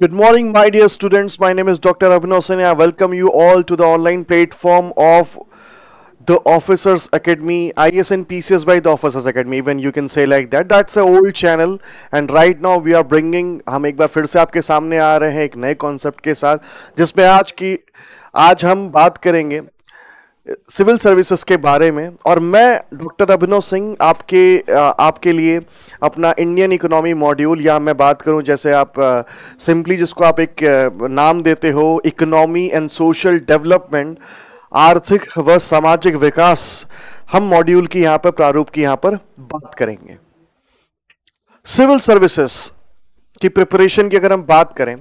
Good morning, my dear students. My name is Dr. Abhinav Sen. I welcome you all to the online platform of the Officers Academy, ISN PCS by the Officers Academy. Even you can say like that. That's a old channel. And right now we are bringing, हम एक बार फिर से आपके सामने आ रहे हैं एक नए कॉन्सेप्ट के साथ जिसमें आज की आज हम बात करेंगे सिविल सर्विसेज के बारे में और मैं डॉक्टर अभिनव सिंह आपके आपके लिए अपना इंडियन इकोनॉमी मॉड्यूल या मैं बात करूं जैसे आप सिंपली जिसको आप एक नाम देते हो इकोनॉमी एंड सोशल डेवलपमेंट आर्थिक व सामाजिक विकास हम मॉड्यूल की यहां पर प्रारूप की यहां पर बात करेंगे सिविल सर्विसेज की प्रिपरेशन की अगर हम बात करें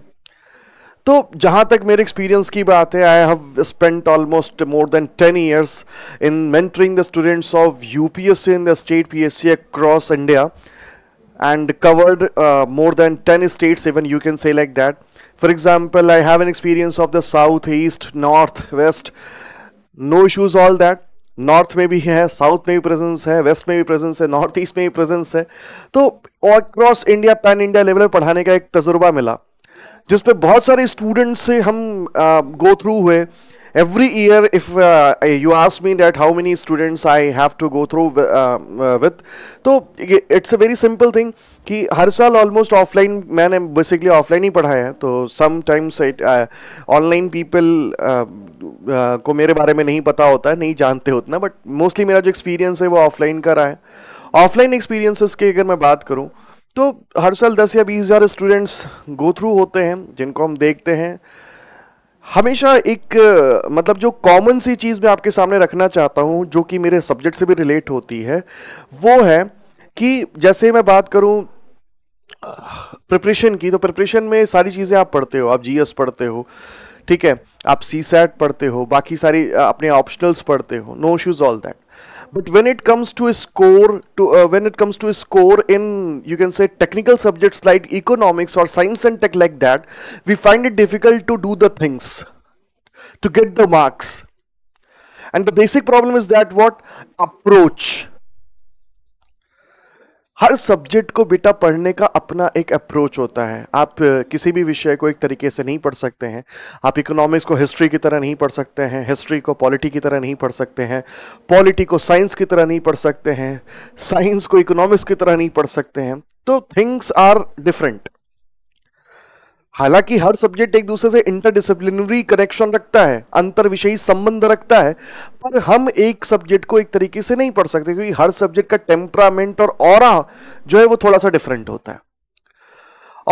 तो जहाँ तक मेरे एक्सपीरियंस की बात है I have spent almost more than ten years in mentoring the students of U P S C in the state P S C across India and covered more than ten states even you can say like that for example I have an experience of the south east north west no issues all that north में भी है south में भी presence है waste में भी presence है north east में भी प्रेजेंस है तो across India pan India level पर पढ़ाने का एक तजुर्बा मिला जिस पे बहुत सारे स्टूडेंट्स से हम गो थ्रू हुए every year if you ask me that how many students I have to go through with तो it's a very simple thing कि हर साल ऑलमोस्ट ऑफलाइन मैंने बेसिकली ऑफलाइन ही पढ़ाया है तो समटाइम्स इट ऑनलाइन पीपल को मेरे बारे में नहीं पता होता है नहीं जानते उतना बट मोस्टली मेरा जो एक्सपीरियंस है वो ऑफलाइन का रहा है ऑफलाइन एक्सपीरियंसेस की अगर मैं बात करूँ तो हर साल दस या बीस हज़ार स्टूडेंट्स गो थ्रू होते हैं जिनको हम देखते हैं हमेशा एक मतलब जो कॉमन सी चीज़ मैं आपके सामने रखना चाहता हूँ जो कि मेरे सब्जेक्ट से भी रिलेट होती है वो है कि जैसे मैं बात करूँ प्रिपरेशन की तो प्रिपरेशन में सारी चीज़ें आप पढ़ते हो आप जीएस पढ़ते हो ठीक है आप सी सैट पढ़ते हो बाकी सारी अपने ऑप्शनल्स पढ़ते हो no issues all that but when it comes to a score to uh, when it comes to a score in you can say technical subjects like economics or science and tech like that we find it difficult to do the things to get the marks and the basic problem is that what approach हर subject को बेटा पढ़ने का अपना एक approach होता है आप किसी भी विषय को एक तरीके से नहीं पढ़ सकते हैं आप इकोनॉमिक्स को हिस्ट्री की तरह नहीं पढ़ सकते हैं हिस्ट्री को पॉलिटी की तरह नहीं पढ़ सकते हैं पॉलिटी को साइंस की तरह नहीं पढ़ सकते हैं साइंस को इकोनॉमिक्स की तरह नहीं पढ़ सकते हैं तो थिंग्स आर डिफरेंट हालांकि हर सब्जेक्ट एक दूसरे से इंटरडिसिप्लिनरी कनेक्शन रखता है अंतर विषयी संबंध रखता है पर हम एक सब्जेक्ट को एक तरीके से नहीं पढ़ सकते क्योंकि हर सब्जेक्ट का टेम्परामेंट और और जो है वो थोड़ा सा डिफरेंट होता है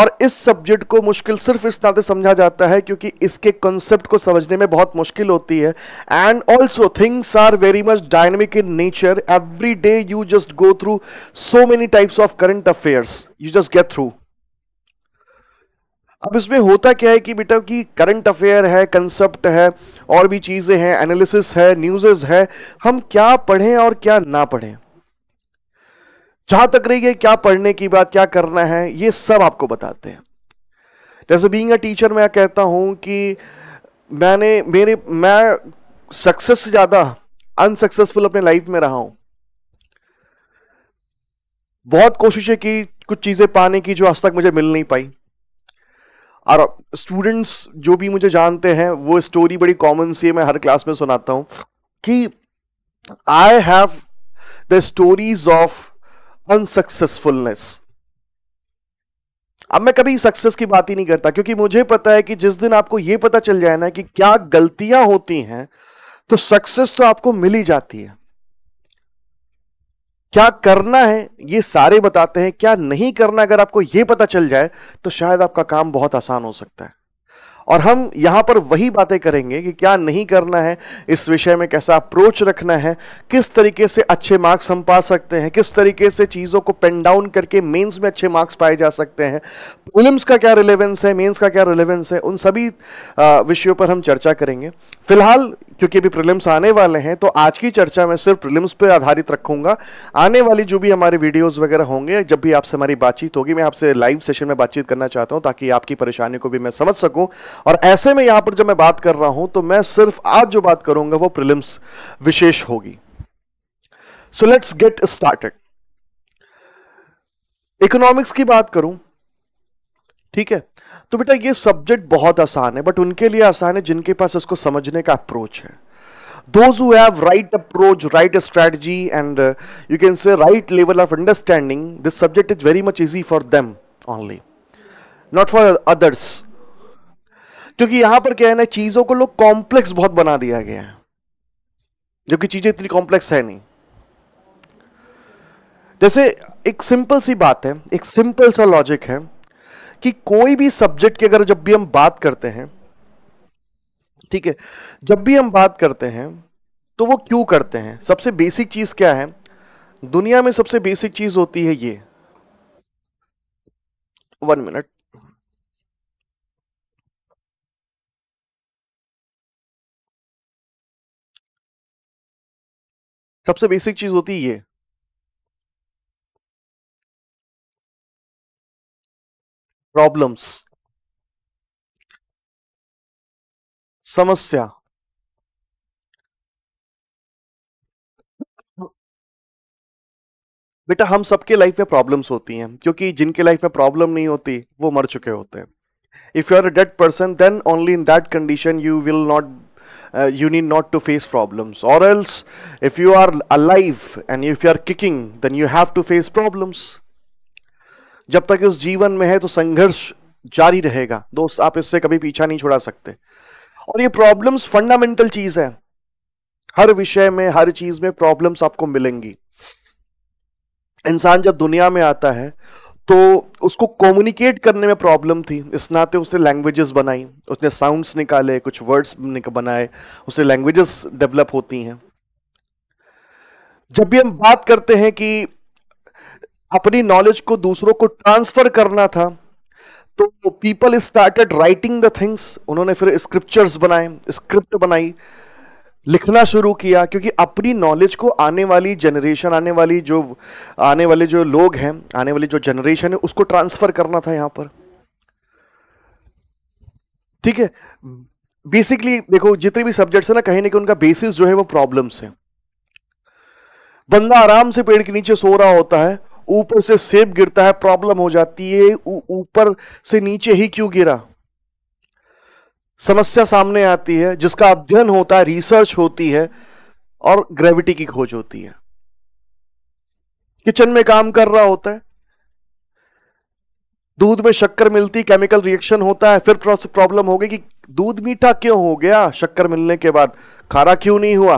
और इस सब्जेक्ट को मुश्किल सिर्फ इस नाते समझा जाता है क्योंकि इसके कॉन्सेप्ट को समझने में बहुत मुश्किल होती है and also things are very much dynamic in nature every day you just go through so many types of current affairs you just get through अब इसमें होता क्या है कि बेटा कि करंट अफेयर है कंसेप्ट है और भी चीज़ें हैं एनालिसिस है न्यूज़ है हम क्या पढ़ें और क्या ना पढ़ें जहां तक रही है क्या पढ़ने की बात क्या करना है ये सब आपको बताते हैं जैसे बीइंग अ टीचर मैं कहता हूं कि मैंने मेरे मैं सक्सेस से ज़्यादा अनसक्सेसफुल अपने लाइफ में रहा हूं बहुत कोशिशें की कुछ चीज़ें पाने की जो आज तक मुझे मिल नहीं पाई और स्टूडेंट्स जो भी मुझे जानते हैं वो स्टोरी बड़ी कॉमन सी है मैं हर क्लास में सुनाता हूँ कि I have the stories of unsuccessfulness अब मैं कभी सक्सेस की बात ही नहीं करता क्योंकि मुझे पता है कि जिस दिन आपको ये पता चल जाए ना कि क्या गलतियां होती हैं तो सक्सेस तो आपको मिल ही जाती है क्या करना है ये सारे बताते हैं क्या नहीं करना अगर आपको ये पता चल जाए तो शायद आपका काम बहुत आसान हो सकता है और हम यहाँ पर वही बातें करेंगे कि क्या नहीं करना है इस विषय में कैसा अप्रोच रखना है किस तरीके से अच्छे मार्क्स हम पा सकते हैं किस तरीके से चीज़ों को पेन डाउन करके मेंस में अच्छे मार्क्स पाए जा सकते हैं प्रिलिम्स का क्या रिलेवेंस है मेंस का क्या रिलेवेंस है उन सभी विषयों पर हम चर्चा करेंगे फिलहाल क्योंकि अभी प्रिलिम्स आने वाले हैं तो आज की चर्चा में सिर्फ प्रिलिम्स पर आधारित रखूंगा आने वाली जो भी हमारे वीडियोस वगैरह होंगे जब भी आपसे हमारी बातचीत होगी मैं आपसे लाइव सेशन में बातचीत करना चाहता हूं ताकि आपकी परेशानी को भी मैं समझ सकूं और ऐसे में यहां पर जब मैं बात कर रहा हूं तो मैं सिर्फ आज जो बात करूंगा वो प्रिलिम्स विशेष होगी so let's get started economics की बात करूं ठीक है तो बेटा ये सब्जेक्ट बहुत आसान है बट उनके लिए आसान है जिनके पास इसको समझने का अप्रोच है those who have right approach right strategy and uh, you can say right level of understanding this subject is very much easy for them only not for others क्योंकि यहां पर क्या है ना चीजों को लोग कॉम्प्लेक्स बहुत बना दिया गया है जबकि चीजें इतनी कॉम्प्लेक्स है नहीं जैसे एक सिंपल सी बात है एक सिंपल सा लॉजिक है कि कोई भी सब्जेक्ट की अगर जब भी हम बात करते हैं ठीक है जब भी हम बात करते हैं तो वो क्यों करते हैं सबसे बेसिक चीज क्या है दुनिया में सबसे बेसिक चीज होती है ये वन मिनट सबसे बेसिक चीज होती है ये प्रॉब्लम्स समस्या बेटा हम सबके लाइफ में प्रॉब्लम्स होती हैं क्योंकि जिनके लाइफ में प्रॉब्लम नहीं होती वो मर चुके होते हैं if you are a dead person then only in that condition you will not uh, you need not to face problems or else if you are alive and if you are kicking then you have to face problems जब तक इस जीवन में है तो संघर्ष जारी रहेगा दोस्त आप इससे कभी पीछा नहीं छुड़ा सकते और ये प्रॉब्लम्स फंडामेंटल चीज है हर विषय में हर चीज में प्रॉब्लम्स आपको मिलेंगी इंसान जब दुनिया में आता है तो उसको कम्युनिकेट करने में प्रॉब्लम थी इस नाते उसने लैंग्वेजेस बनाई उसने साउंड्स निकाले कुछ वर्ड्स बनाए उससे लैंग्वेजेस डेवलप होती हैं जब भी हम बात करते हैं कि अपनी नॉलेज को दूसरों को ट्रांसफर करना था तो people started writing the things उन्होंने फिर स्क्रिप्चर्स बनाए स्क्रिप्ट बनाई लिखना शुरू किया क्योंकि अपनी नॉलेज को आने वाली जनरेशन आने वाली जो आने वाले जो लोग हैं आने वाली जो जनरेशन है उसको ट्रांसफर करना था यहाँ पर ठीक है बेसिकली देखो जितने भी सब्जेक्ट्स है ना कहीं ना कहीं उनका बेसिस जो है वो प्रॉब्लम्स है बंदा आराम से पेड़ के नीचे सो रहा होता है ऊपर से सेब गिरता है प्रॉब्लम हो जाती है ऊपर से नीचे ही क्यों गिरा समस्या सामने आती है जिसका अध्ययन होता है रिसर्च होती है और ग्रेविटी की खोज होती है किचन में काम कर रहा होता है दूध में शक्कर मिलती केमिकल रिएक्शन होता है फिर प्रॉब्लम हो गई कि दूध मीठा क्यों हो गया शक्कर मिलने के बाद खारा क्यों नहीं हुआ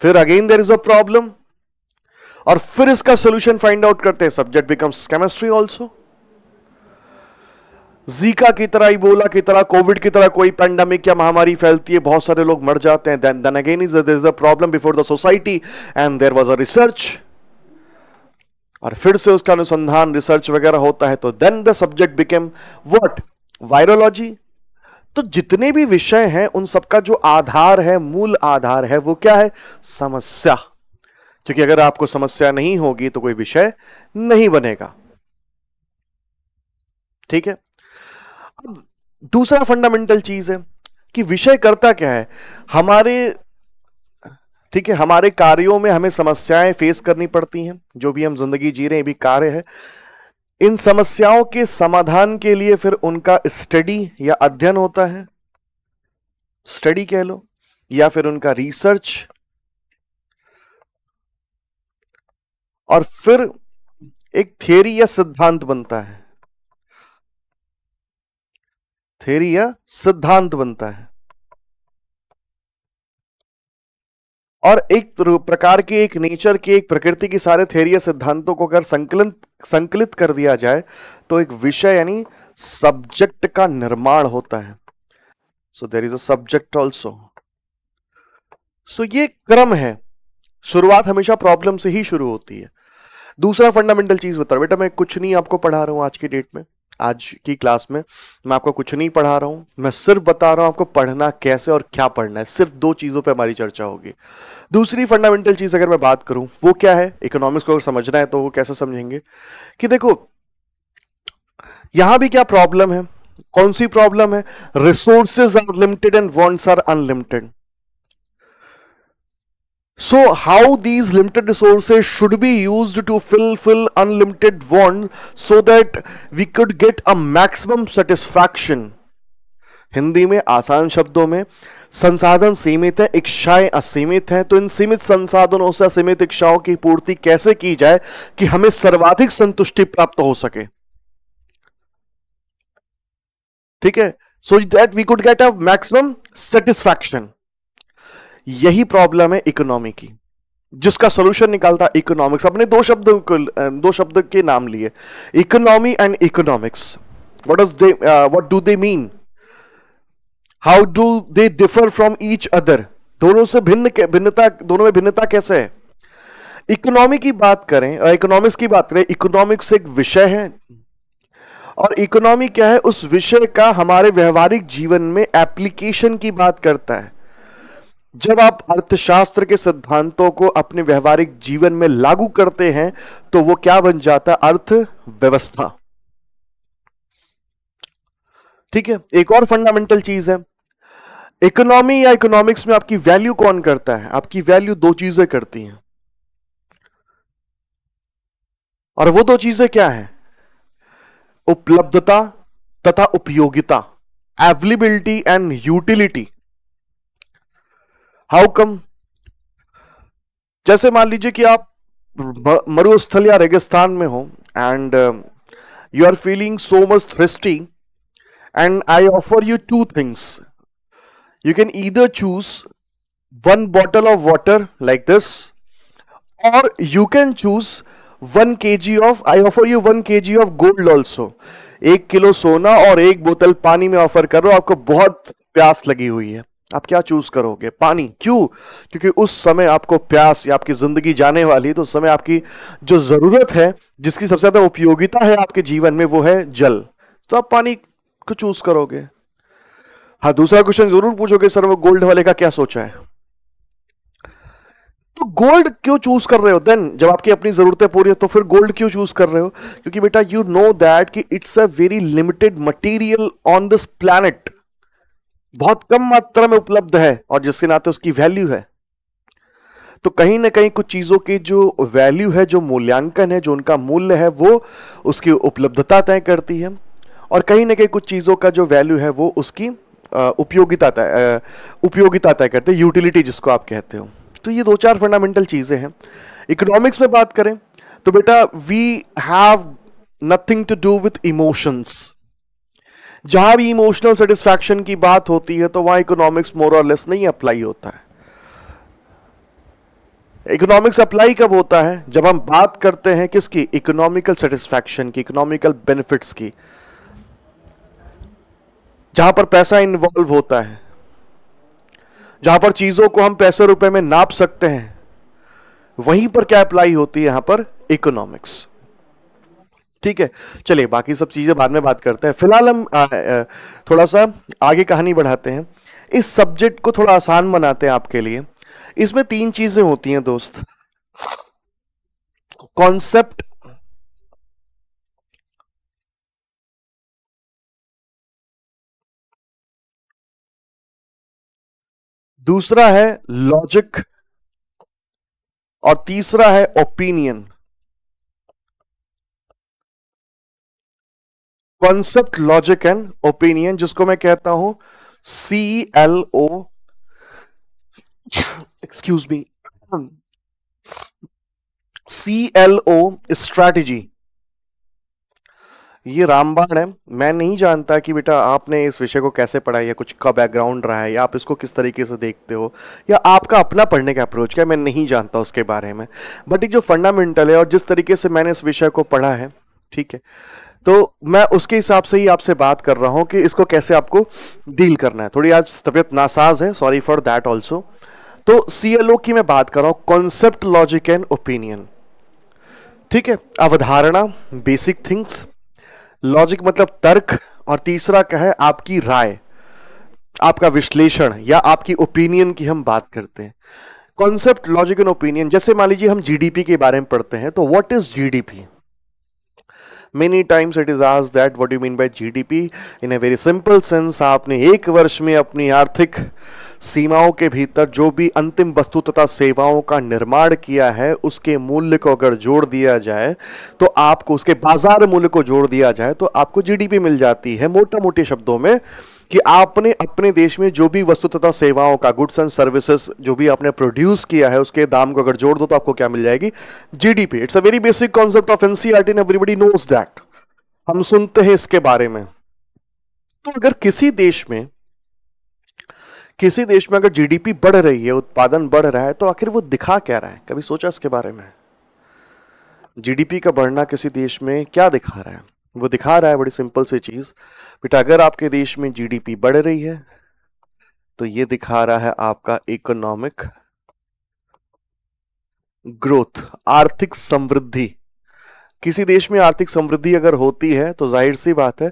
फिर again there is a problem और फिर इसका सोल्यूशन फाइंड आउट करते हैं subject becomes chemistry also Zika की तरह इबोला की तरह कोविड की तरह कोई पेंडेमिक या महामारी फैलती है बहुत सारे लोग मर जाते हैं then then again is is a problem before the society and there was a research और फिर से उसका अनुसंधान रिसर्च वगैरह होता है तो then the subject became what virology तो जितने भी विषय हैं उन सबका जो आधार है मूल आधार है वो क्या है समस्या क्योंकि अगर आपको समस्या नहीं होगी तो कोई विषय नहीं बनेगा ठीक है दूसरा फंडामेंटल चीज है कि विषय करता क्या है हमारे ठीक है हमारे कार्यों में हमें समस्याएं फेस करनी पड़ती हैं जो भी हम जिंदगी जी रहे हैं भी कार्य है इन समस्याओं के समाधान के लिए फिर उनका स्टडी या अध्ययन होता है स्टडी कह लो या फिर उनका रिसर्च और फिर एक थियोरी या सिद्धांत बनता है थेरी या सिद्धांत बनता है और एक प्रकार की एक नेचर की एक प्रकृति की सारे थेरी या सिद्धांतों को अगर संकलन संकलित कर दिया जाए तो एक विषय यानी सब्जेक्ट का निर्माण होता है so there is a subject also so ये क्रम है शुरुआत हमेशा प्रॉब्लम से ही शुरू होती है दूसरा फंडामेंटल चीज बता रहा बेटा मैं कुछ नहीं आपको पढ़ा रहा हूं आज की डेट में आज की क्लास में मैं आपको कुछ नहीं पढ़ा रहा हूँ मैं सिर्फ बता रहा हूँ आपको पढ़ना कैसे और क्या पढ़ना है सिर्फ दो चीज़ों पे हमारी चर्चा होगी दूसरी फंडामेंटल चीज़ अगर मैं बात करूँ वो क्या है इकोनॉमिक्स को अगर समझना है तो वो कैसे समझेंगे कि देखो यहाँ भी क्या प्रॉब्लम है कौन सी प्रॉब्लम है resources are limited and wants are unlimited So how these limited resources should be used to fulfill unlimited want so that we could get a maximum satisfaction. Hindi में आसान शब्दों में संसाधन सीमित है इच्छाएं असीमित हैं तो इन सीमित संसाधनों से असीमित इच्छाओं की पूर्ति कैसे की जाए कि हमें सर्वाधिक संतुष्टि प्राप्त हो सके ठीक है so that we could get a maximum satisfaction यही प्रॉब्लम है इकोनॉमी की जिसका सोल्यूशन निकालता इकोनॉमिक्स अपने दो शब्द दो शब्द के नाम लिए economy and economics what is they what do they mean how do they differ from each other दोनों से भिन्न भिन्नता दोनों में भिन्नता कैसे है इकोनॉमी की बात करें इकोनॉमिक्स uh, की बात करें इकोनॉमिक्स एक विषय है और इकोनॉमी क्या है उस विषय का हमारे व्यवहारिक जीवन में एप्लीकेशन की बात करता है जब आप अर्थशास्त्र के सिद्धांतों को अपने व्यवहारिक जीवन में लागू करते हैं तो वो क्या बन जाता है अर्थव्यवस्था ठीक है एक और फंडामेंटल चीज है इकोनॉमी या इकोनॉमिक्स में आपकी वैल्यू कौन करता है आपकी वैल्यू दो चीजें करती हैं और वो दो चीजें क्या है उपलब्धता तथा उपयोगिता availability and utility how come जैसे मान लीजिए कि आप मरुस्थल या रेगिस्तान में हो and you are feeling so much thirsty and I offer you two things you can either choose one bottle of water like this और you can choose one K G of I offer you one K G of gold also एक kilo सोना और एक बोतल पानी में offer कर रहा हूं आपको बहुत प्यास लगी हुई है आप क्या चूज करोगे पानी क्यों क्योंकि उस समय आपको प्यास या आपकी जिंदगी जाने वाली तो उस समय आपकी जो जरूरत है जिसकी सबसे ज्यादा उपयोगिता है आपके जीवन में वो है जल तो आप पानी को चूज करोगे हाँ दूसरा क्वेश्चन जरूर पूछोगे सर वो गोल्ड वाले का क्या सोचा है तो गोल्ड क्यों चूज कर रहे हो देन जब आपकी अपनी जरूरतें पूरी है तो फिर गोल्ड क्यों चूज कर रहे हो क्योंकि बेटा यू नो दैट कि it's a very limited material on this planet बहुत कम मात्रा में उपलब्ध है और जिसके नाते उसकी वैल्यू है तो कहीं ना कहीं कुछ चीज़ों की जो वैल्यू है जो मूल्यांकन है जो उनका मूल्य है वो उसकी उपलब्धता तय करती है और कहीं ना कहीं कुछ चीज़ों का जो वैल्यू है वो उसकी उपयोगिता तय उपयोगिता तय करते हैं यूटिलिटी जिसको आप कहते हो तो ये दो चार फंडामेंटल चीज़ें हैं इकोनॉमिक्स में बात करें तो बेटा we have nothing to do with emotions जहां भी इमोशनल सेटिस्फैक्शन की बात होती है तो वहां इकोनॉमिक्स मोर और लेस नहीं अप्लाई होता है इकोनॉमिक्स अप्लाई कब होता है जब हम बात करते हैं किसकी इकोनॉमिकल सेटिस्फैक्शन की इकोनॉमिकल बेनिफिट्स की जहां पर पैसा इन्वॉल्व होता है जहां पर चीजों को हम पैसे रुपए में नाप सकते हैं वहीं पर क्या अप्लाई होती है यहां पर इकोनॉमिक्स ठीक है चलिए बाकी सब चीज़ें बाद में बात करते हैं फिलहाल हम आ, आ, थोड़ा सा आगे कहानी बढ़ाते हैं इस सब्जेक्ट को थोड़ा आसान बनाते हैं आपके लिए इसमें तीन चीज़ें होती हैं दोस्त कॉन्सेप्ट दूसरा है लॉजिक और तीसरा है opinion concept logic and opinion जिसको मैं कहता हूं C L O excuse me C L O strategy ये रामबाण है मैं नहीं जानता कि बेटा आपने इस विषय को कैसे पढ़ा या कुछ का बैकग्राउंड रहा है या आप इसको किस तरीके से देखते हो या आपका अपना पढ़ने का अप्रोच क्या मैं नहीं जानता उसके बारे में बट ये जो फंडामेंटल है और जिस तरीके से मैंने इस विषय को पढ़ा है ठीक है तो मैं उसके हिसाब से ही आपसे बात कर रहा हूं कि इसको कैसे आपको डील करना है थोड़ी आज तबियत नासाज है सॉरी फॉर दैट ऑल्सो तो सीएलओ की मैं बात कर रहा हूं कॉन्सेप्ट लॉजिक एंड ओपिनियन ठीक है अवधारणा बेसिक थिंग्स लॉजिक मतलब तर्क और तीसरा क्या है आपकी राय आपका विश्लेषण या आपकी ओपिनियन की हम बात करते हैं कॉन्सेप्ट लॉजिक एंड ओपिनियन जैसे मान लीजिए हम जीडीपी के बारे में पढ़ते हैं तो what is GDP many times it is आज that what you mean by GDP in a very simple sense आपने एक वर्ष में अपनी आर्थिक सीमाओं के भीतर जो भी अंतिम वस्तु तथा सेवाओं का निर्माण किया है उसके मूल्य को अगर जोड़ दिया जाए तो आपको उसके बाजार मूल्य को जोड़ दिया जाए तो आपको जीडीपी मिल जाती है मोटा मोटे शब्दों में कि आपने अपने देश में जो भी वस्तु तथा सेवाओं का गुड्स एंड सर्विसेज जो भी आपने प्रोड्यूस किया है उसके दाम को अगर जोड़ दो तो आपको क्या मिल जाएगी GDP it's a very basic concept of NCERT and everybody knows that हम सुनते हैं इसके बारे में तो अगर किसी देश में किसी देश में अगर जीडीपी बढ़ रही है उत्पादन बढ़ रहा है तो आखिर वो दिखा क्या रहा है कभी सोचा इसके बारे में जीडीपी का बढ़ना किसी देश में क्या दिखा रहा है वो दिखा रहा है बड़ी सिंपल सी चीज़ बेटा अगर आपके देश में जीडीपी बढ़ रही है तो ये दिखा रहा है आपका इकोनॉमिक ग्रोथ आर्थिक समृद्धि किसी देश में आर्थिक समृद्धि अगर होती है तो जाहिर सी बात है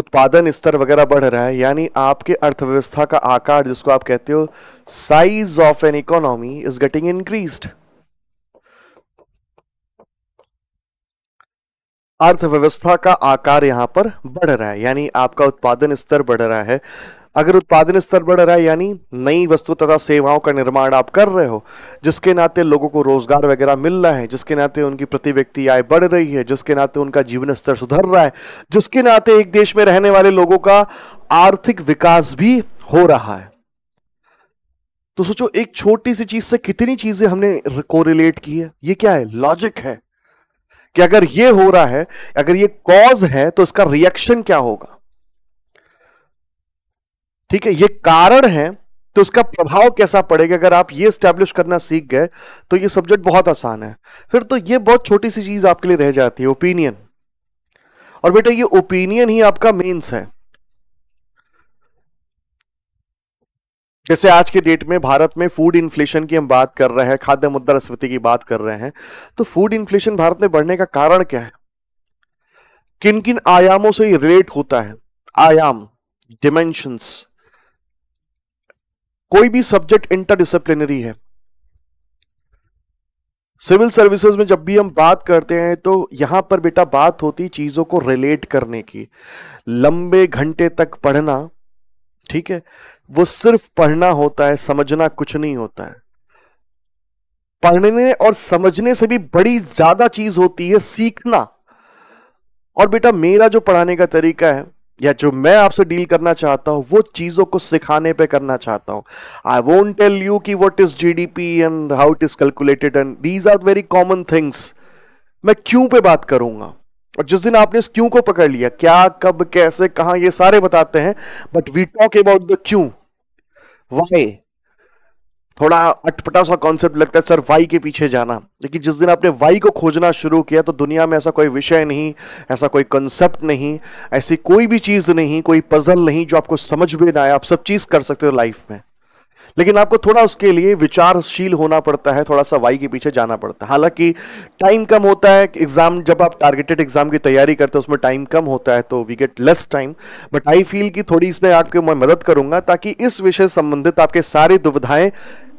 उत्पादन स्तर वगैरह बढ़ रहा है यानी आपके अर्थव्यवस्था का आकार जिसको आप कहते हो size of an economy is getting increased अर्थव्यवस्था का आकार यहां पर बढ़ रहा है यानी आपका उत्पादन स्तर बढ़ रहा है अगर उत्पादन स्तर बढ़ रहा है यानी नई वस्तु तथा सेवाओं का निर्माण आप कर रहे हो जिसके नाते लोगों को रोजगार वगैरह मिल रहा है जिसके नाते उनकी प्रति व्यक्ति आय बढ़ रही है जिसके नाते उनका जीवन स्तर सुधर रहा है जिसके नाते एक देश में रहने वाले लोगों का आर्थिक विकास भी हो रहा है तो सोचो एक छोटी सी चीज से कितनी चीजें हमने कोरिलेट की है ये क्या है लॉजिक है कि अगर ये हो रहा है अगर ये कॉज है तो इसका रिएक्शन क्या होगा ठीक है ये कारण है तो उसका प्रभाव कैसा पड़ेगा अगर आप ये स्टैब्लिश करना सीख गए तो ये सब्जेक्ट बहुत आसान है फिर तो ये बहुत छोटी सी चीज आपके लिए रह जाती है ओपिनियन और बेटा ये ओपिनियन ही आपका मेंस है जैसे आज के डेट में भारत में फूड इन्फ्लेशन की हम बात कर रहे हैं खाद्य मुद्रा स्मृति की बात कर रहे हैं तो फूड इन्फ्लेशन भारत में बढ़ने का कारण क्या है किन किन आयामों से ये रिलेट होता है आयाम डिमेंशंस कोई भी सब्जेक्ट इंटरडिसिप्लिनरी है सिविल सर्विसेज में जब भी हम बात करते हैं तो यहां पर बेटा बात होती चीजों को रिलेट करने की लंबे घंटे तक पढ़ना ठीक है वो सिर्फ पढ़ना होता है समझना कुछ नहीं होता है पढ़ने और समझने से भी बड़ी ज्यादा चीज होती है सीखना और बेटा मेरा जो पढ़ाने का तरीका है या जो मैं आपसे डील करना चाहता हूं वो चीजों को सिखाने पे करना चाहता हूं आई वोंट टेल यू कि what is GDP and how it is calculated and these are very common things मैं क्यों पे बात करूंगा और जिस दिन आपने इस क्यों को पकड़ लिया क्या कब कैसे कहा ये सारे बताते हैं but we talk about the Q Y थोड़ा अटपटा सा कॉन्सेप्ट लगता है सर वाई के पीछे जाना लेकिन जिस दिन आपने वाई को खोजना शुरू किया तो दुनिया में ऐसा कोई विषय नहीं ऐसा कोई कॉन्सेप्ट नहीं ऐसी कोई भी चीज़ नहीं कोई पजल नहीं जो आपको समझ में ना आए आप सब चीज़ कर सकते हो लाइफ में लेकिन आपको थोड़ा उसके लिए विचारशील होना पड़ता है थोड़ा सा वाई के पीछे जाना पड़ता है हालांकि टाइम कम होता है एग्जाम जब आप टारगेटेड एग्जाम की तैयारी करते हैं उसमें टाइम कम होता है तो we get less time but I feel कि थोड़ी इसमें आपके मैं मदद करूंगा ताकि इस विषय संबंधित आपके सारी दुविधाएं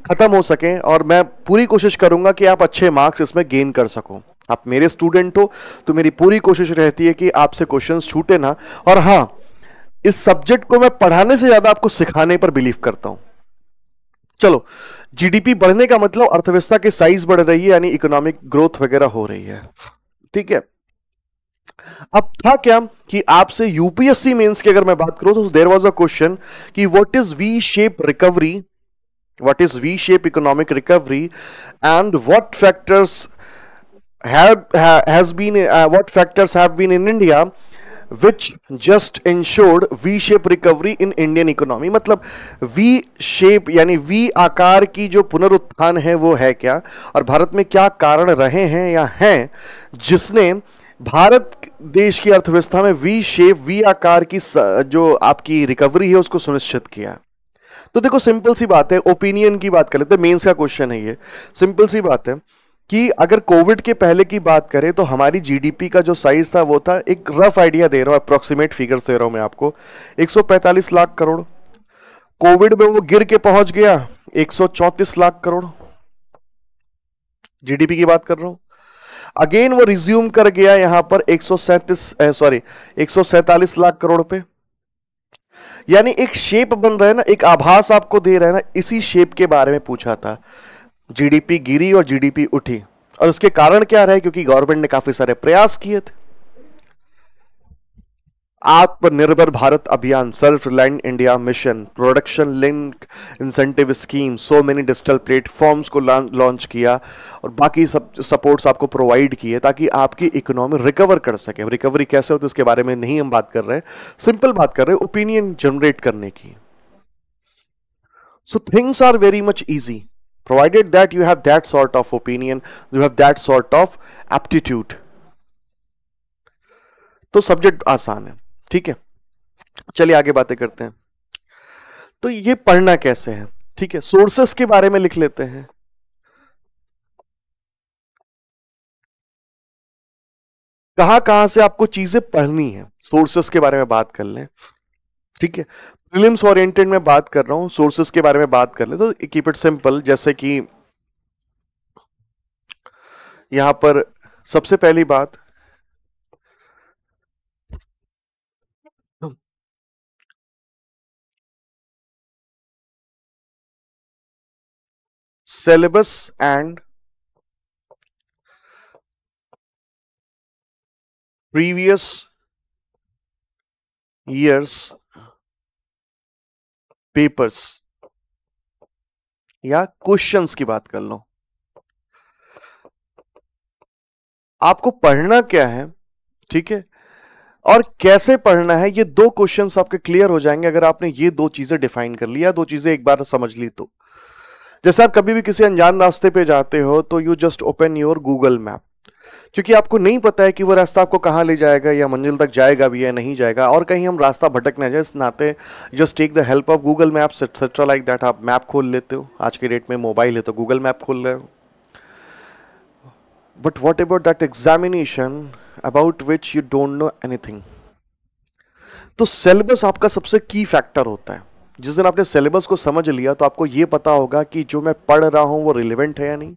खत्म हो सकें और मैं पूरी कोशिश करूंगा कि आप अच्छे मार्क्स इसमें गेन कर सको आप मेरे स्टूडेंट हो तो मेरी पूरी कोशिश रहती है कि आपसे क्वेश्चंस छूटे ना और हाँ इस सब्जेक्ट को मैं पढ़ाने से ज़्यादा आपको सिखाने पर बिलीव करता हूँ चलो जीडीपी बढ़ने का मतलब अर्थव्यवस्था की साइज बढ़ रही है यानी इकोनॉमिक ग्रोथ वगैरह हो रही है ठीक है अब था क्या कि आपसे यूपीएससी मेंस की अगर मैं बात करूं तो देर वाज अ क्वेश्चन कि what is V shape recovery what is V shape economic recovery and what factors have has been what factors have been in India which just ensured V shape recovery in Indian economy मतलब V shape यानी V आकार की जो पुनरुत्थान है वो है क्या और भारत में क्या कारण रहे हैं या हैं जिसने भारत देश की अर्थव्यवस्था में वी शेप वी आकार की जो आपकी रिकवरी है उसको सुनिश्चित किया तो देखो सिंपल सी बात है ओपिनियन की बात कर लेते हैं मेंस का क्वेश्चन है ये सिंपल सी बात है कि अगर कोविड के पहले की बात करें तो हमारी जीडीपी का जो साइज था वो था एक रफ आइडिया दे रहा हूं अप्रोक्सीमेट फिगर्स दे रहा हूं मैं आपको 145 लाख करोड़ कोविड में वो गिर के पहुंच गया 134 लाख करोड़ जीडीपी की बात कर रहा हूं अगेन वो रिज्यूम कर गया यहां पर एक सॉरी एक लाख करोड़ पे यानी एक शेप बन रहा है ना एक आभास आपको दे रहा है ना इसी शेप के बारे में पूछा था जीडीपी गिरी और जीडीपी उठी और उसके कारण क्या रहे क्योंकि गवर्नमेंट ने काफी सारे प्रयास किए थे Atmanirbhar Bharat Abhiyan self reliant India mission production link incentive scheme so many digital platforms को लॉन्च किया और बाकी सब सपोर्ट्स आपको प्रोवाइड किए ताकि आपकी इकोनॉमी रिकवर कर सके रिकवरी कैसे होती है उसके बारे में नहीं हम बात कर रहे हैं सिंपल बात कर रहे हैं ओपिनियन जनरेट करने की so things are very much easy provided that you have that sort of opinion you have that sort of aptitude तो सब्जेक्ट आसान है ठीक है चलिए आगे बातें करते हैं तो ये पढ़ना कैसे है ठीक है सोर्सेस के बारे में लिख लेते हैं कहां कहां से आपको चीजें पढ़नी है सोर्सेस के बारे में बात कर लें ठीक है प्रीलिम्स ओरिएंटेड में बात कर रहा हूं सोर्सेस के बारे में बात कर ले तो कीप इट सिंपल जैसे कि यहां पर सबसे पहली बात syllabus and previous years papers या क्वेश्चंस की बात कर लो आपको पढ़ना क्या है ठीक है और कैसे पढ़ना है ये दो क्वेश्चंस आपके क्लियर हो जाएंगे अगर आपने ये दो चीजें डिफाइन कर लिया दो चीजें एक बार समझ ली तो जैसे आप कभी भी किसी अनजान रास्ते पे जाते हो तो you just open your Google map क्योंकि आपको नहीं पता है कि वो रास्ता आपको कहाँ ले जाएगा या मंजिल तक जाएगा भी या नहीं जाएगा और कहीं हम रास्ता भटक ना जाए इस नाते just take the help of Google maps etcetera like that आप मैप खोल लेते हो आज के डेट में मोबाइल है तो गूगल मैप खोल रहे हो but what about that examination about which you don't know anything तो सेलेबस आपका सबसे की फैक्टर होता है जिस दिन आपने सिलेबस को समझ लिया तो आपको यह पता होगा कि जो मैं पढ़ रहा हूँ वो रिलेवेंट है या नहीं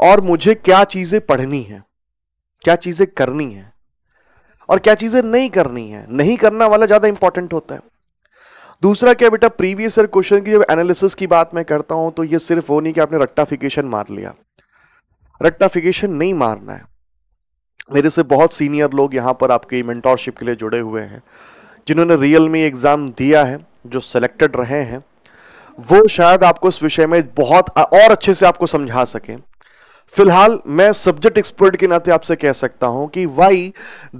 और मुझे क्या चीजें पढ़नी है क्या चीजें करनी है और क्या चीजें नहीं करनी है नहीं करना वाला ज्यादा इंपॉर्टेंट होता है दूसरा क्या बेटा प्रीवियस ईयर क्वेश्चन की जब एनालिसिस की बात मैं करता हूं तो ये सिर्फ वो नहीं कि आपने रट्टाफिकेशन मार लिया रट्टाफिकेशन नहीं मारना है मेरे से बहुत सीनियर लोग यहां पर आपके मेंटोरशिप के लिए जुड़े हुए हैं जिन्होंने रियल में एग्ज़ाम दिया है जो सिलेक्टेड रहे हैं वो शायद आपको इस विषय में बहुत और अच्छे से आपको समझा सकें फिलहाल मैं सब्जेक्ट एक्सपर्ट के नाते आपसे कह सकता हूं कि why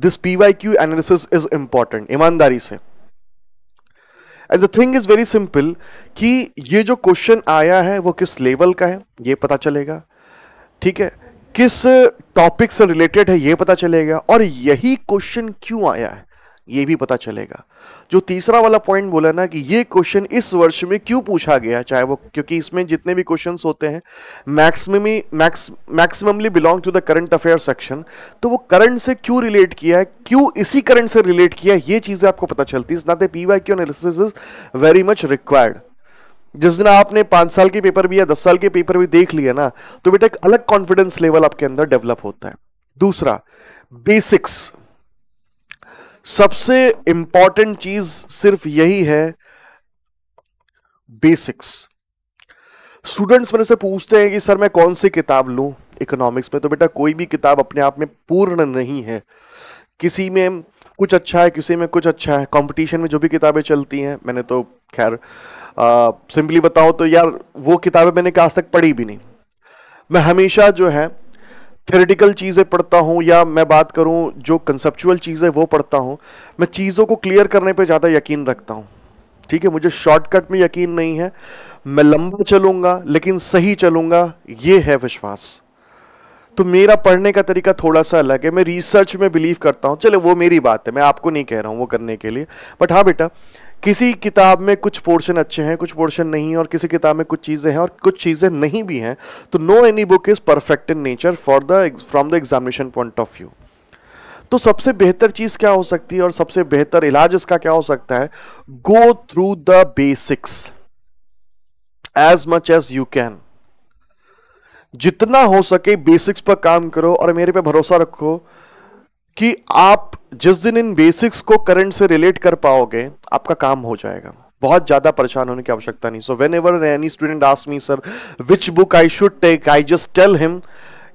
this PYQ analysis is important ईमानदारी से and the thing is very simple कि ये जो क्वेश्चन आया है वो किस लेवल का है ये पता चलेगा ठीक है किस टॉपिक से रिलेटेड है ये पता चलेगा और यही क्वेश्चन क्यों आया है ये भी पता चलेगा जो तीसरा वाला पॉइंट बोला ना कि ये क्वेश्चन इस वर्ष में क्यों पूछा गया चाहे वो क्योंकि इसमें जितने भी क्वेश्चन होते हैं maximumly maximumly belong to the current affair section तो वो करंट से क्यों रिलेट किया है क्यों इसी करंट से रिलेट किया है ये चीज़ें आपको पता चलती है नाते P Y Q analysis is very much required जिस दिन आपने पांच साल के पेपर भी या दस साल के पेपर भी देख लिया ना तो बेटा एक अलग कॉन्फिडेंस लेवल आपके अंदर डेवलप होता है दूसरा बेसिक्स सबसे इंपॉर्टेंट चीज सिर्फ यही है बेसिक्स स्टूडेंट्स मेरे से पूछते हैं कि सर मैं कौन सी किताब लूं इकोनॉमिक्स में तो बेटा कोई भी किताब अपने आप में पूर्ण नहीं है किसी में कुछ अच्छा है किसी में कुछ अच्छा है कंपटीशन में जो भी किताबें चलती हैं मैंने तो खैर सिंपली बताऊं तो यार वो किताबें मैंने आज तक पढ़ी भी नहीं मैं हमेशा जो है थेरेटिकल चीज़ें पढ़ता हूँ या मैं बात करूँ जो कंसेप्चुअल चीज़ है वो पढ़ता हूँ मैं चीज़ों को क्लियर करने पर ज़्यादा यकीन रखता हूँ ठीक है मुझे शॉर्टकट में यकीन नहीं है मैं लंबा चलूंगा लेकिन सही चलूंगा ये है विश्वास तो मेरा पढ़ने का तरीका थोड़ा सा अलग है मैं रिसर्च में बिलीव करता हूं चले वो मेरी बात है मैं आपको नहीं कह रहा हूं वो करने के लिए बट हाँ बेटा किसी किताब में कुछ पोर्शन अच्छे हैं कुछ पोर्शन नहीं है और किसी किताब में कुछ चीज़ें हैं और कुछ चीज़ें नहीं भी हैं तो no any book is perfect in nature for the from the examination point of view तो सबसे बेहतर चीज़ क्या हो सकती है और सबसे बेहतर इलाज इसका क्या हो सकता है go through the basics as much as you can जितना हो सके बेसिक्स पर काम करो और मेरे पे भरोसा रखो कि आप जिस दिन इन बेसिक्स को करंट से रिलेट कर पाओगे आपका काम हो जाएगा बहुत ज्यादा परेशान होने की आवश्यकता नहीं so whenever any student ask me sir which book I should take I just tell him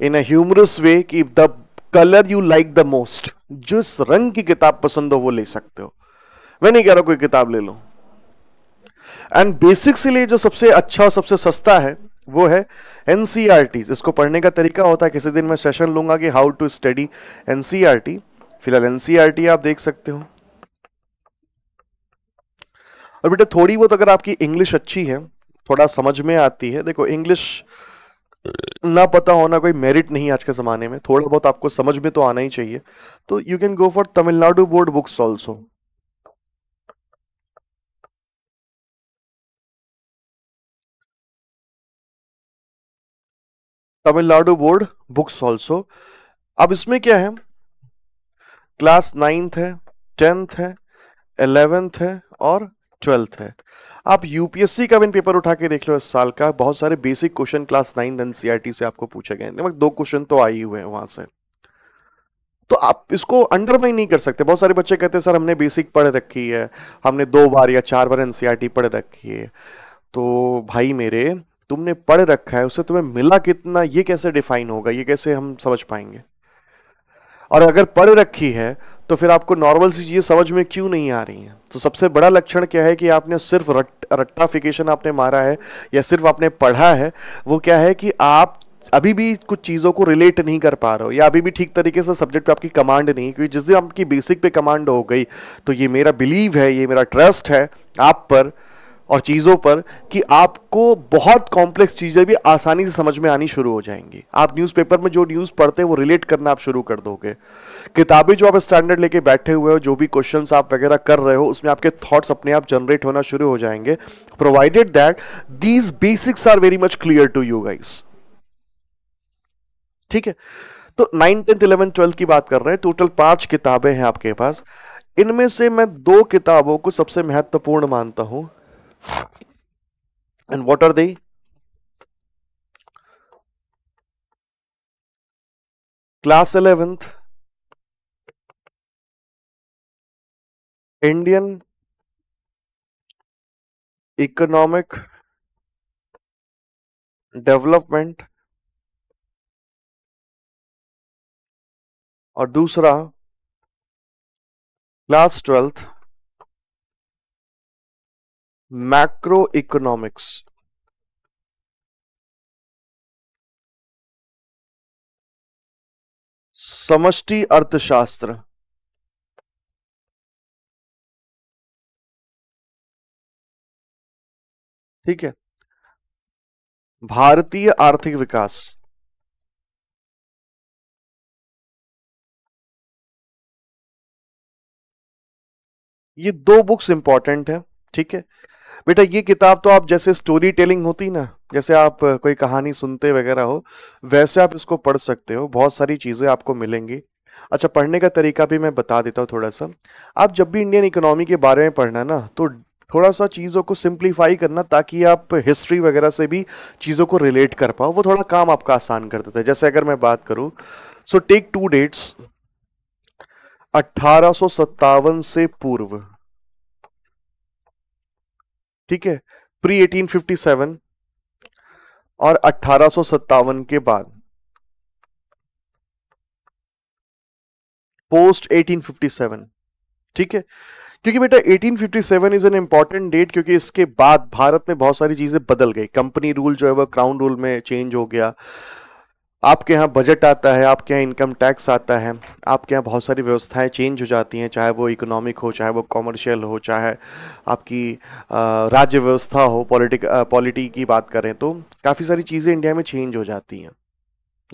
in a humorous way कि the colour you like the most जिस रंग की किताब पसंद हो वो ले सकते हो मैं नहीं कह रहा कोई किताब ले लो एंड बेसिक्स के लिए जो सबसे अच्छा और सबसे सस्ता है वो है एन इसको पढ़ने का तरीका होता है किसी दिन मैं सेशन लूंगा कि हाउ टू स्टडी एन फिलहाल एन आप देख सकते हो और बेटा थोड़ी बहुत अगर आपकी इंग्लिश अच्छी है थोड़ा समझ में आती है देखो इंग्लिश ना पता होना कोई मेरिट नहीं आज के ज़माने में थोड़ा बहुत आपको समझ में तो आना ही चाहिए तो you can go for Tamil Nadu board books also Tamil Nadu board books also अब इसमें क्या है क्लास नाइन्थ है टेंथ है एलेवेंथ है और ट्वेल्थ है आप यूपीएससी का भी पेपर उठा के देख लो इस साल का बहुत सारे basic question class nine NCERT से आपको पूछे गए हैं दो क्वेश्चन तो आए हुए हैं वहां से तो आप इसको अंडरमाइन नहीं कर सकते बहुत सारे बच्चे कहते हैं सर हमने बेसिक पढ़ रखी है हमने दो बार या चार बार एनसीआरटी e पढ़ रखी है तो भाई मेरे तुमने पढ़ रखा है उससे तुम्हें मिला कितना ये कैसे डिफाइन होगा ये कैसे हम समझ पाएंगे और अगर पढ़ रखी है तो फिर आपको नॉर्मल सी चीज़ें समझ में क्यों नहीं आ रही हैं तो सबसे बड़ा लक्षण क्या है कि आपने सिर्फ रट रट्टाफिकेशन आपने मारा है या सिर्फ आपने पढ़ा है वो क्या है कि आप अभी भी कुछ चीज़ों को रिलेट नहीं कर पा रहे हो या अभी भी ठीक तरीके से सब्जेक्ट पे आपकी कमांड नहीं क्योंकि जिस दिन आपकी बेसिक पे कमांड हो गई तो ये मेरा बिलीव है ये मेरा ट्रस्ट है आप पर और चीज़ों पर कि आपको बहुत कॉम्प्लेक्स चीज़ें भी आसानी से समझ में आनी शुरू हो जाएंगी आप न्यूज़पेपर में जो न्यूज़ पढ़ते हैं वो रिलेट करना आप शुरू कर दोगे किताबें जो आप स्टैंडर्ड लेके बैठे हुए हो जो भी क्वेश्चन आप वगैरह कर रहे हो उसमें आपके थॉट्स अपने आप जनरेट होना शुरू हो जाएंगे provided that these basics are very much clear to you guys ठीक है तो नाइन टेंथ इलेवन ट्वेल्थ की बात कर रहे हैं टोटल पांच किताबें हैं आपके पास इनमें से मैं दो किताबों को सबसे महत्वपूर्ण मानता हूं and what are they class 11th Indian economic development और दूसरा क्लास ट्वेल्थ मैक्रो इकोनॉमिक्स समष्टि अर्थशास्त्र ठीक है भारतीय आर्थिक विकास ये दो बुक्स इंपॉर्टेंट है ठीक है बेटा ये किताब तो आप जैसे स्टोरी टेलिंग होती ना जैसे आप कोई कहानी सुनते वगैरह हो वैसे आप इसको पढ़ सकते हो बहुत सारी चीज़ें आपको मिलेंगी अच्छा पढ़ने का तरीका भी मैं बता देता हूँ थोड़ा सा आप जब भी इंडियन इकोनॉमी के बारे में पढ़ना ना तो थोड़ा सा चीज़ों को सिंप्लीफाई करना ताकि आप हिस्ट्री वगैरह से भी चीज़ों को रिलेट कर पाओ वो थोड़ा काम आपका आसान कर देता है जैसे अगर मैं बात करूँ सो टेक टू डेट्स अट्ठारह से पूर्व ठीक है प्री 1857 और अठारह के बाद पोस्ट 1857 ठीक है क्योंकि बेटा 1857 इज एन इंपॉर्टेंट डेट क्योंकि इसके बाद भारत में बहुत सारी चीजें बदल गई कंपनी रूल जो है वह क्राउन रूल में चेंज हो गया आपके यहाँ बजट आता है आपके यहाँ इनकम टैक्स आता है आपके यहाँ बहुत सारी व्यवस्थाएं चेंज हो जाती हैं चाहे वो इकोनॉमिक हो चाहे वो कॉमर्शियल हो चाहे आपकी राज्य व्यवस्था हो पॉलिटिक पॉलिटी की बात करें तो काफ़ी सारी चीज़ें इंडिया में चेंज हो जाती हैं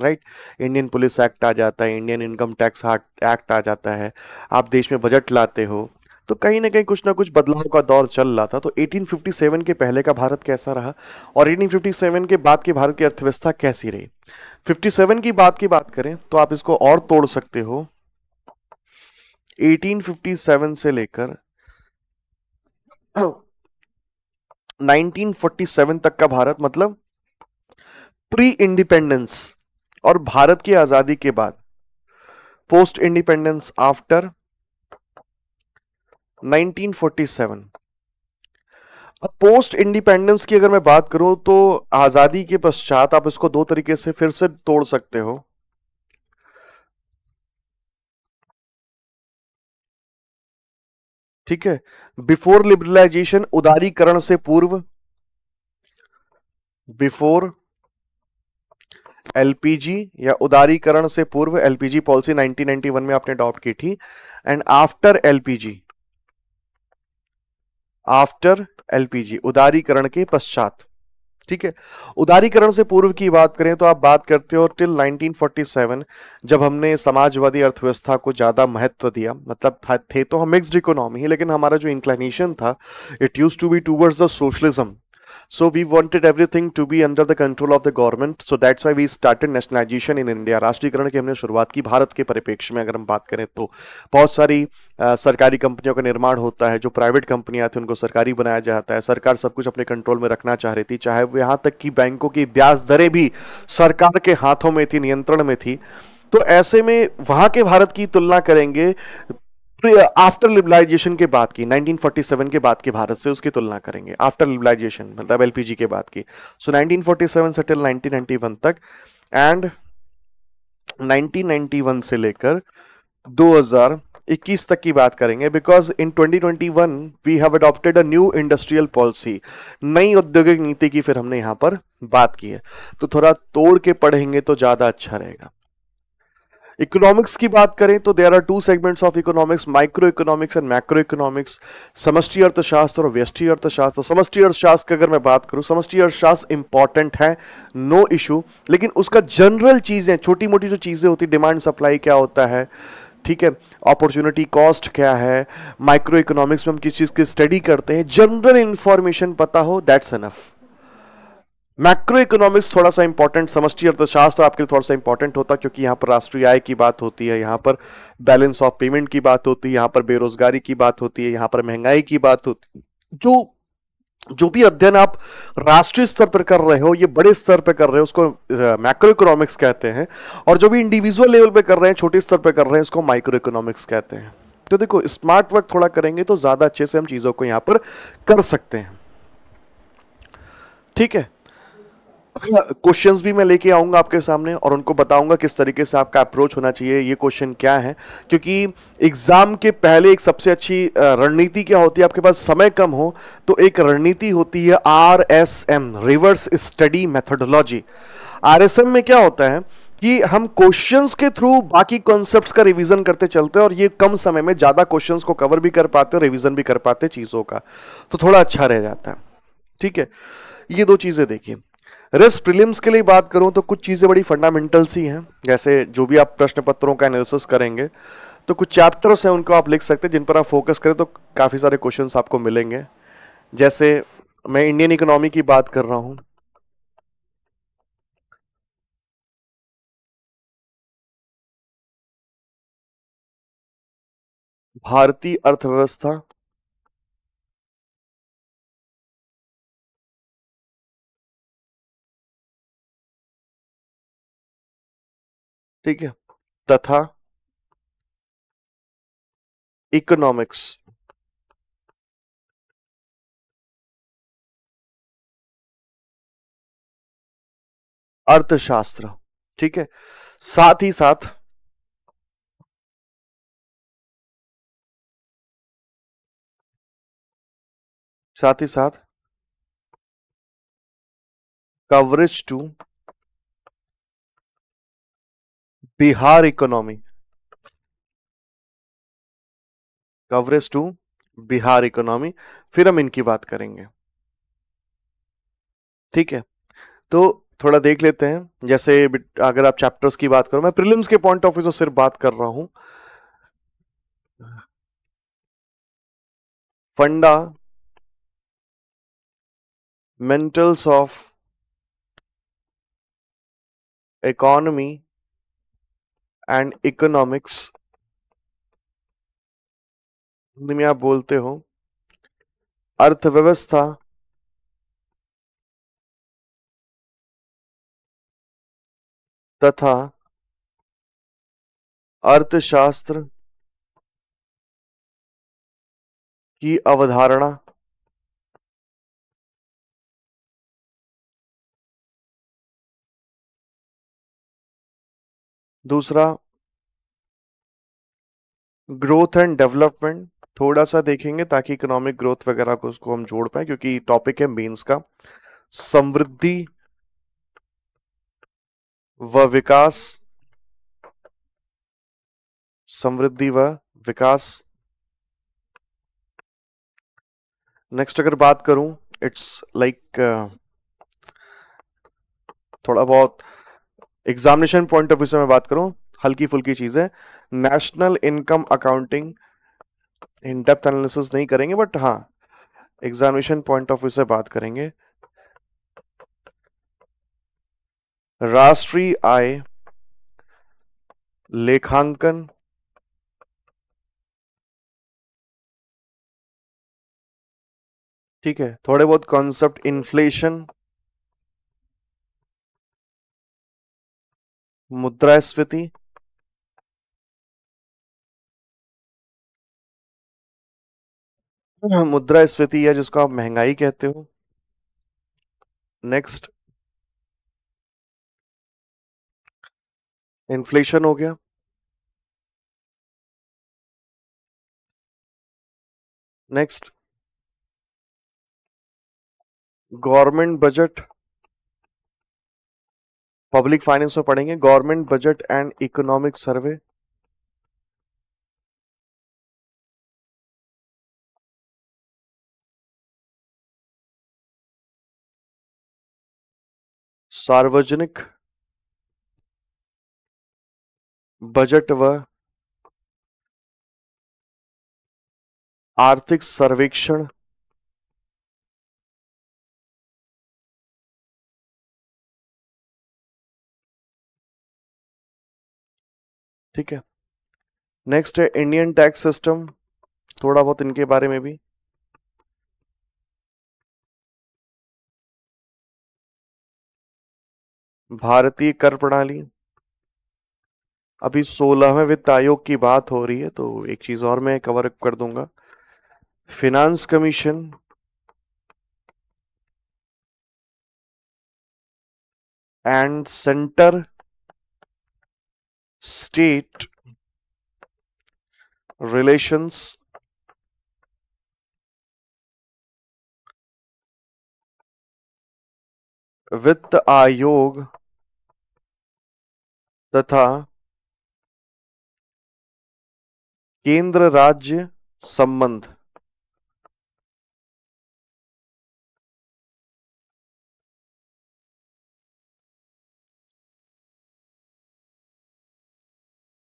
राइट इंडियन पुलिस एक्ट आ जाता है इंडियन इनकम टैक्स एक्ट आ जाता है आप देश में बजट लाते हो तो कहीं ना कहीं कुछ ना कुछ बदलाव का दौर चल रहा था तो 1857 के पहले का भारत कैसा रहा और 1857 के बाद के भारत की अर्थव्यवस्था कैसी रही 57 की बात की बात करें तो आप इसको और तोड़ सकते हो 1857 से लेकर 1947 तक का भारत मतलब प्री इंडिपेंडेंस और भारत की आजादी के बाद पोस्ट इंडिपेंडेंस आफ्टर 1947 अब पोस्ट इंडिपेंडेंस की अगर मैं बात करूं तो आजादी के पश्चात आप इसको दो तरीके से फिर से तोड़ सकते हो ठीक है बिफोर लिबरलाइजेशन उदारीकरण से पूर्व बिफोर एलपीजी या उदारीकरण से पूर्व एलपीजी पॉलिसी 1991 में आपने अडॉप्ट की थी and after LPG after LPG उदारीकरण के पश्चात ठीक है उदारीकरण से पूर्व की बात करें तो आप बात करते हो टिल 1947 जब हमने समाजवादी अर्थव्यवस्था को ज़्यादा महत्व दिया मतलब था थे तो हम मिक्सड इकोनॉमी लेकिन हमारा जो इंक्लाइनेशन था it use to be towards the socialism So we wanted everything to be under the control of the government. So that's why we started nationalization in India. राष्ट्रीयकरण की हमने शुरुआत की भारत के परिप्रेक्ष्य में अगर हम बात करें तो बहुत सारी आ, सरकारी कंपनियों का निर्माण होता है जो प्राइवेट कंपनियां थी उनको सरकारी बनाया जाता है सरकार सब कुछ अपने कंट्रोल में रखना चाह रही थी चाहे यहाँ तक कि बैंकों की ब्याज दरें भी सरकार के हाथों में थी नियंत्रण में थी तो ऐसे में वहाँ के भारत की तुलना करेंगे आफ्टर लिबलाइजेशन के बाद की 1947 के बाद के भारत से उसकी तुलना करेंगे आफ्टर लिबलाइजेशन मतलब एलपीजी के बाद की सो so, 1947 से टिल 1991 तक एंड 1991 से लेकर 2021 तक की बात करेंगे because in 2021 we have adopted a new industrial policy नई औद्योगिक नीति की फिर हमने यहाँ पर बात की है तो थोड़ा तोड़ के पढ़ेंगे तो ज़्यादा अच्छा रहेगा इकोनॉमिक्स की बात करें तो there are two segments of economics micro economics and macro economics समष्टि अर्थशास्त्र और व्यष्टि अर्थशास्त्र समष्टि अर्थशास्त्र की अगर मैं बात करूं समष्टि अर्थशास्त्र इंपॉर्टेंट है नो no इशू लेकिन उसका जनरल चीज़ें छोटी मोटी जो चीज़ें होती डिमांड सप्लाई क्या होता है ठीक है अपॉर्चुनिटी कॉस्ट क्या है माइक्रो इकोनॉमिक्स में हम किस चीज़ की स्टडी करते हैं जनरल इंफॉर्मेशन पता हो दैट्स अनफ़ मैक्रो इकोनॉमिक्स थोड़ा सा इंपॉर्टेंट समष्टि अर्थशास्त्र आपके लिए थोड़ा सा इंपॉर्टेंट होता क्योंकि यहां पर राष्ट्रीय आय की बात होती है यहाँ पर बैलेंस ऑफ पेमेंट की बात होती है यहां पर बेरोजगारी की बात होती है यहां पर महंगाई की बात होती है जो जो भी अध्ययन आप राष्ट्रीय स्तर पर कर रहे हो ये बड़े स्तर पर कर रहे हो उसको मैक्रो इकोनॉमिक्स कहते हैं और जो भी इंडिविजुअल लेवल पे कर रहे हैं छोटे स्तर पर कर रहे हैं उसको माइक्रो इकोनॉमिक्स कहते हैं तो देखो स्मार्ट वर्क थोड़ा करेंगे तो ज्यादा अच्छे से हम चीजों को यहां पर कर सकते हैं ठीक है क्वेश्चंस भी मैं लेके आऊंगा आपके सामने और उनको बताऊंगा किस तरीके से आपका अप्रोच होना चाहिए ये क्वेश्चन क्या है क्योंकि एग्ज़ाम के पहले एक सबसे अच्छी रणनीति क्या होती है आपके पास समय कम हो तो एक रणनीति होती है R S M reverse study methodology R S M में क्या होता है कि हम क्वेश्चंस के थ्रू बाकी कॉन्सेप्ट का रिविजन करते चलते हैं और ये कम समय में ज़्यादा क्वेश्चन को कवर भी कर पाते और रिविजन भी कर पाते चीज़ों का तो थोड़ा अच्छा रह जाता है ठीक है ये दो चीज़ें देखिए रिस्क प्रीलिम्स के लिए बात करूं तो कुछ चीज़ें बड़ी फंडामेंटल सी हैं जैसे जो भी आप प्रश्न पत्रों का एनालिसिस करेंगे तो कुछ चैप्टर्स हैं उनको आप लिख सकते हैं जिन पर आप फोकस करें तो काफ़ी सारे क्वेश्चन आपको मिलेंगे जैसे मैं इंडियन इकोनॉमी की बात कर रहा हूं भारतीय अर्थव्यवस्था ठीक है तथा इकोनॉमिक्स अर्थशास्त्र ठीक है साथ ही साथ साथ ही साथ coverage to Bihar economy coverage to Bihar economy फिर हम इनकी बात करेंगे ठीक है तो थोड़ा देख लेते हैं जैसे अगर आप चैप्टर्स की बात करो मैं प्रीलिम्स के पॉइंट ऑफ व्यू से सिर्फ बात कर रहा हूं fundamentals of economy and economics Hindi में आप बोलते हो अर्थव्यवस्था तथा अर्थशास्त्र की अवधारणा दूसरा ग्रोथ एंड डेवलपमेंट थोड़ा सा देखेंगे ताकि इकोनॉमिक ग्रोथ वगैरह को उसको हम जोड़ पाए क्योंकि टॉपिक है मीन्स का समृद्धि व विकास समृद्धि व विकास नेक्स्ट अगर बात करूं इट्स लाइक like, uh, थोड़ा बहुत एग्जामिनेशन पॉइंट ऑफ व्यू से मैं बात करूं हल्की फुल्की चीज है national income accounting in depth analysis नहीं करेंगे बट हाँ एग्जामिनेशन पॉइंट ऑफ व्यू से बात करेंगे राष्ट्रीय आय लेखांकन ठीक है थोड़े बहुत कॉन्सेप्ट इन्फ्लेशन मुद्रास्फीति हाँ, मुद्रास्फीति या जिसको आप महंगाई कहते हो नेक्स्ट इन्फ्लेशन हो गया next government budget public finance में पढ़ेंगे government budget and economic survey सार्वजनिक बजट व आर्थिक सर्वेक्षण ठीक है नेक्स्ट है इंडियन टैक्स सिस्टम थोड़ा बहुत इनके बारे में भी भारतीय कर प्रणाली अभी सोलहवें वित्त आयोग की बात हो रही है तो एक चीज और मैं कवर अप कर दूंगा finance commission and centre state relations वित्त आयोग तथा केंद्र राज्य संबंध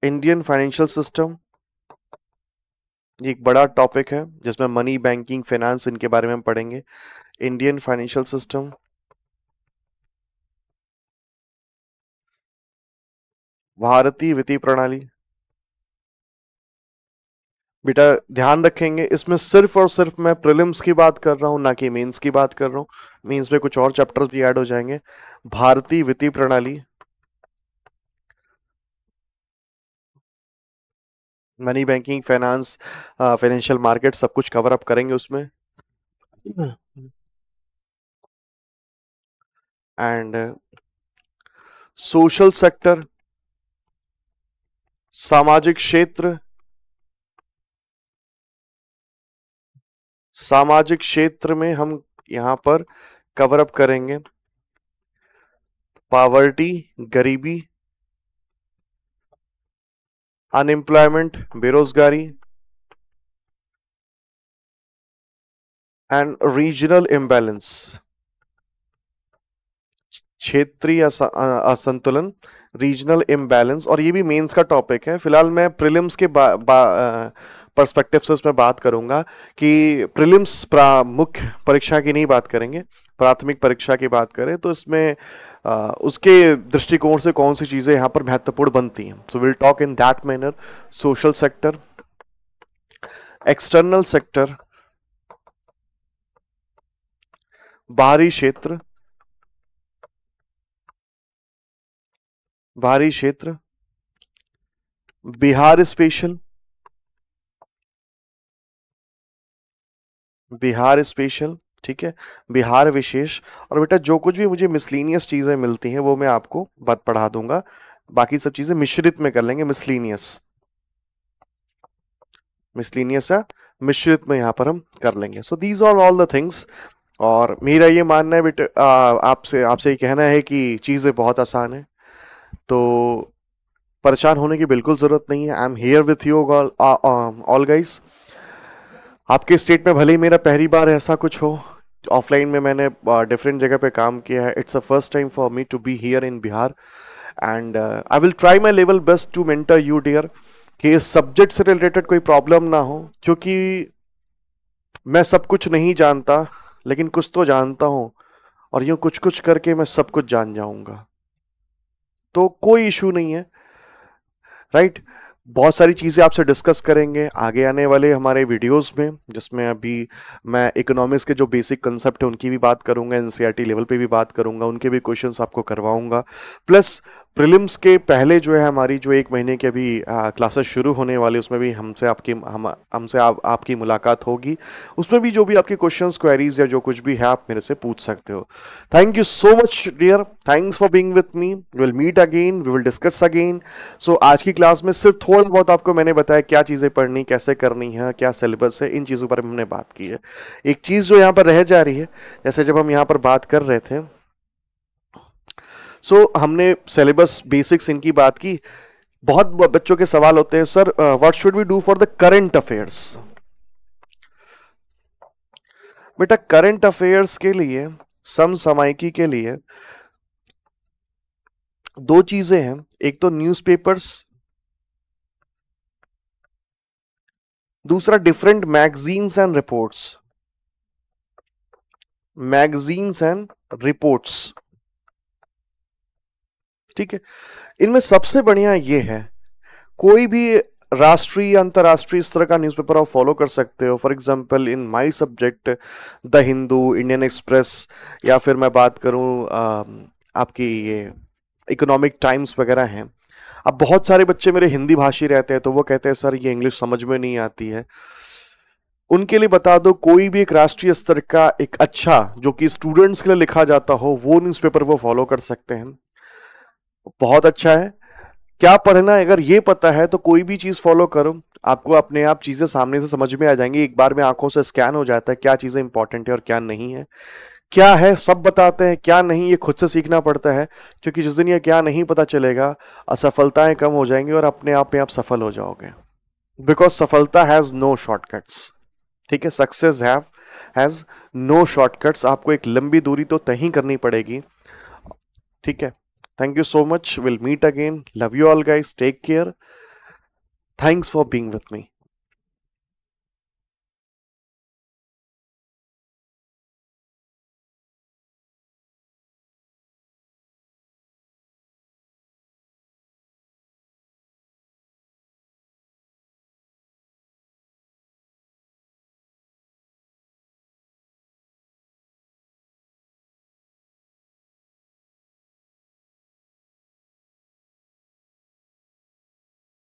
इंडियन फाइनेंशियल सिस्टम एक बड़ा टॉपिक है जिसमें मनी बैंकिंग फाइनेंस इनके बारे में हम पढ़ेंगे इंडियन फाइनेंशियल सिस्टम भारतीय वित्तीय प्रणाली बेटा ध्यान रखेंगे इसमें सिर्फ और सिर्फ मैं प्रिलिम्स की बात कर रहा हूं ना कि मेंस की बात कर रहा हूं मेंस में कुछ और चैप्टर्स भी ऐड हो जाएंगे भारतीय वित्तीय प्रणाली money banking finance financial market सब कुछ कवर अप करेंगे उसमें एंड सोशल सेक्टर सामाजिक क्षेत्र सामाजिक क्षेत्र में हम यहां पर कवर अप करेंगे पावर्टी गरीबी अनएम्प्लॉयमेंट बेरोजगारी एंड रीजनल इम्बैलेंस क्षेत्रीय असंतुलन रीजनल इम्बैलेंस और ये भी मेंस का टॉपिक है फिलहाल मैं प्रिलिम्स के पर्सपेक्टिव से उसमें बात करूंगा कि प्रिलिम्स मुख्य परीक्षा की नहीं बात करेंगे प्राथमिक परीक्षा की बात करें तो इसमें आ, उसके दृष्टिकोण से कौन सी चीज़ें यहाँ पर महत्वपूर्ण बनती हैं so will talk in that manner social sector external sector बाहरी क्षेत्र बाहरी क्षेत्र बिहार स्पेशल बिहार स्पेशल ठीक है बिहार विशेष और बेटा जो कुछ भी मुझे मिसलिनियस चीज़ें मिलती हैं वो मैं आपको बात पढ़ा दूंगा बाकी सब चीज़ें मिश्रित में कर लेंगे मिसलिनियस मिसलिनियस मिश्रित में यहाँ पर हम कर लेंगे so these are all the things और मेरा ये मानना है बेटा आपसे आपसे ये कहना है कि चीज़ें बहुत आसान है तो परेशान होने की बिल्कुल ज़रूरत नहीं है I am here with you all guys आपके स्टेट में भले ही मेरा पहली बार ऐसा कुछ हो ऑफलाइन में मैंने डिफरेंट जगह पे काम किया है it's a first time for me to be here in Bihar and I will try my level best to mentor you dear कि इस सब्जेक्ट से रिलेटेड कोई प्रॉब्लम ना हो क्योंकि मैं सब कुछ नहीं जानता लेकिन कुछ तो जानता हूँ और यूँ कुछ कुछ करके मैं सब कुछ जान जाऊँगा तो कोई इशू नहीं है राइट right? बहुत सारी चीज़ें आपसे डिस्कस करेंगे आगे आने वाले हमारे वीडियोस में जिसमें अभी मैं इकोनॉमिक्स के जो बेसिक कंसेप्ट है उनकी भी बात करूंगा एनसीईआरटी लेवल e पे भी बात करूंगा उनके भी क्वेश्चंस आपको करवाऊंगा प्लस प्रिलिम्स के पहले जो है हमारी जो एक महीने के अभी क्लासेस शुरू होने वाली उसमें भी हमसे आपकी हम हमसे आप आपकी मुलाकात होगी उसमें भी जो भी आपकी क्वेश्चंस क्वेरीज या जो कुछ भी है आप मेरे से पूछ सकते हो thank you so much dear thanks for being with me we will meet again we will discuss again so आज की क्लास में सिर्फ थोड़ा बहुत आपको मैंने बताया क्या चीज़ें पढ़नी कैसे करनी है क्या सिलेबस है इन चीज़ों पर हमने बात की है एक चीज़ जो यहाँ पर रह जा रही है जैसे जब हम यहाँ पर बात कर रहे थे सो so, हमने सिलेबस बेसिक्स इनकी बात की बहुत बच्चों के सवाल होते हैं sir what should we do for the current affairs बेटा करंट अफेयर्स के लिए समसामयिकी के लिए दो चीजें हैं एक तो न्यूज़पेपर्स दूसरा different magazines and reports magazines and reports ठीक है इनमें सबसे बढ़िया ये है कोई भी राष्ट्रीय अंतर्राष्ट्रीय इस तरह का न्यूज़पेपर आप फॉलो कर सकते हो for example in my subject the Hindu Indian Express या फिर मैं बात करूं आपकी ये इकोनॉमिक टाइम्स वगैरह हैं अब बहुत सारे बच्चे मेरे हिंदी भाषी रहते हैं तो वो कहते हैं सर ये इंग्लिश समझ में नहीं आती है उनके लिए बता दो कोई भी एक राष्ट्रीय स्तर का एक अच्छा जो कि स्टूडेंट्स के लिए लिखा जाता हो वो न्यूज़पेपर वो फॉलो कर सकते हैं बहुत अच्छा है क्या पढ़ना है अगर ये पता है तो कोई भी चीज़ फॉलो करो आपको अपने आप चीज़ें सामने से समझ में आ जाएंगी एक बार में आंखों से स्कैन हो जाता है क्या चीज़ें इंपॉर्टेंट है और क्या नहीं है क्या है सब बताते हैं क्या नहीं ये खुद से सीखना पड़ता है क्योंकि जिस दिन ये क्या नहीं पता चलेगा असफलताएं कम हो जाएंगी और अपने आप में आप सफल हो जाओगे बिकॉज सफलता हैज़ नो शॉर्टकट्स ठीक है success have has no shortcuts आपको एक लंबी दूरी तो तय करनी पड़ेगी ठीक है Thank you so much. We'll meet again. Love you all guys. Take care. Thanks for being with me.